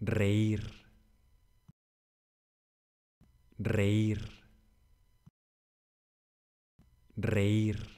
reír, reír, reír.